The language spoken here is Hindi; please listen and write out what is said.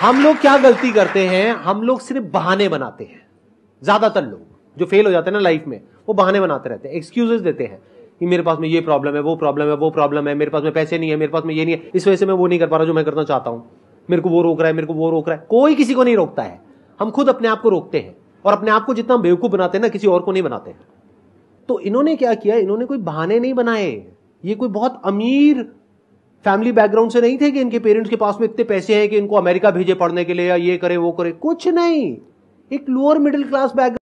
हम लोग क्या गलती करते हैं हम लोग सिर्फ बहाने बनाते हैं ज्यादातर लोग जो फेल हो जाते हैं ना लाइफ में वो बहाने बनाते रहते हैं एक्सक्यूजेस देते हैं कि मेरे पास में ये प्रॉब्लम है वो प्रॉब्लम है वो प्रॉब्लम है मेरे पास में पैसे नहीं है मेरे पास में ये नहीं है इस वजह से मैं वो नहीं कर पा रहा जो मैं करना चाहता हूँ मेरे को वो रोक रहा है मेरे को वो रोक रहा है कोई किसी को नहीं रोकता है हम खुद अपने आप को रोकते हैं और अपने आप को जितना बेवकूफ बनाते हैं ना किसी और को नहीं बनाते हैं तो इन्होंने क्या किया इन्होंने कोई बहाने नहीं बनाए ये कोई बहुत अमीर फैमिली बैकग्राउंड से नहीं थे कि इनके पेरेंट्स के पास में इतने पैसे हैं कि इनको अमेरिका भेजे पढ़ने के लिए या ये करे वो करे कुछ नहीं एक लोअर मिडिल क्लास बैकग्राउंड